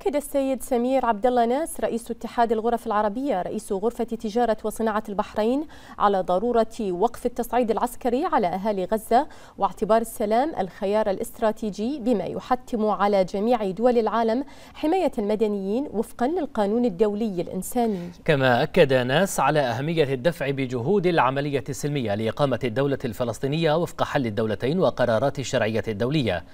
أكد السيد سمير عبد الله ناس رئيس اتحاد الغرف العربية رئيس غرفة تجارة وصناعة البحرين على ضرورة وقف التصعيد العسكري على أهالي غزة واعتبار السلام الخيار الاستراتيجي بما يحتم على جميع دول العالم حماية المدنيين وفقا للقانون الدولي الإنساني كما أكد ناس على أهمية الدفع بجهود العملية السلمية لإقامة الدولة الفلسطينية وفق حل الدولتين وقرارات الشرعية الدولية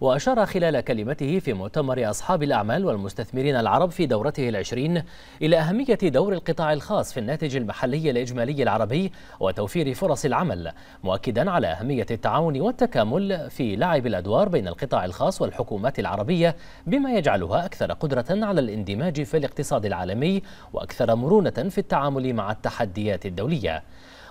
وأشار خلال كلمته في مؤتمر أصحاب الأعمال والمستثمرين العرب في دورته العشرين إلى أهمية دور القطاع الخاص في الناتج المحلي الإجمالي العربي وتوفير فرص العمل مؤكدا على أهمية التعاون والتكامل في لعب الأدوار بين القطاع الخاص والحكومات العربية بما يجعلها أكثر قدرة على الاندماج في الاقتصاد العالمي وأكثر مرونة في التعامل مع التحديات الدولية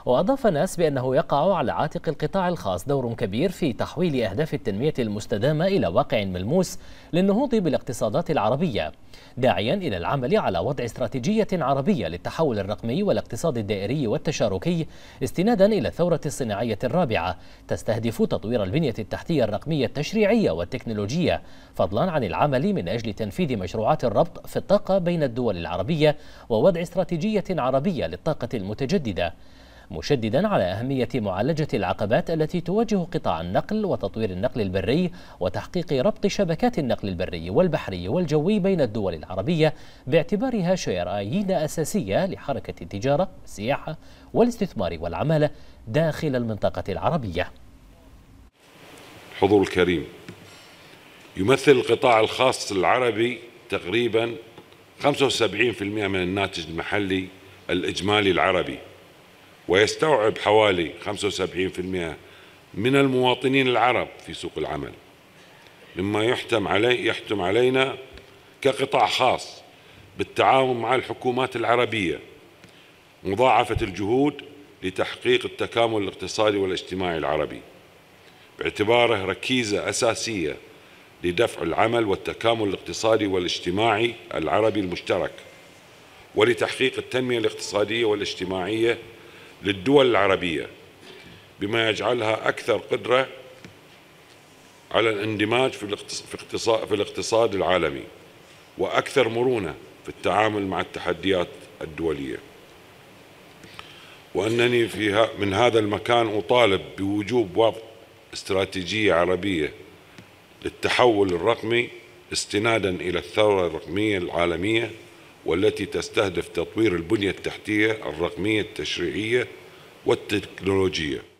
وأضاف ناس بأنه يقع على عاتق القطاع الخاص دور كبير في تحويل أهداف التنمية المستدامة إلى واقع ملموس للنهوض بالاقتصادات العربية داعيا إلى العمل على وضع استراتيجية عربية للتحول الرقمي والاقتصاد الدائري والتشاركي استنادا إلى الثورة الصناعية الرابعة تستهدف تطوير البنية التحتية الرقمية التشريعية والتكنولوجية فضلا عن العمل من أجل تنفيذ مشروعات الربط في الطاقة بين الدول العربية ووضع استراتيجية عربية للطاقة المتجددة مشددا على أهمية معالجة العقبات التي تواجه قطاع النقل وتطوير النقل البري وتحقيق ربط شبكات النقل البري والبحري والجوي بين الدول العربية باعتبارها شرايين أساسية لحركة التجارة والسياحة والاستثمار والعمالة داخل المنطقة العربية حضور الكريم يمثل القطاع الخاص العربي تقريبا 75% من الناتج المحلي الإجمالي العربي ويستوعب حوالي 75% من المواطنين العرب في سوق العمل مما يحتم علي يحتم علينا كقطاع خاص بالتعاون مع الحكومات العربية مضاعفة الجهود لتحقيق التكامل الاقتصادي والاجتماعي العربي باعتباره ركيزة أساسية لدفع العمل والتكامل الاقتصادي والاجتماعي العربي المشترك ولتحقيق التنمية الاقتصادية والاجتماعية للدول العربية بما يجعلها أكثر قدرة على الاندماج في الاقتصاد العالمي وأكثر مرونة في التعامل مع التحديات الدولية وأنني في من هذا المكان أطالب بوجوب وضع استراتيجية عربية للتحول الرقمي استنادا إلى الثورة الرقمية العالمية والتي تستهدف تطوير البنية التحتية الرقمية التشريعية والتكنولوجية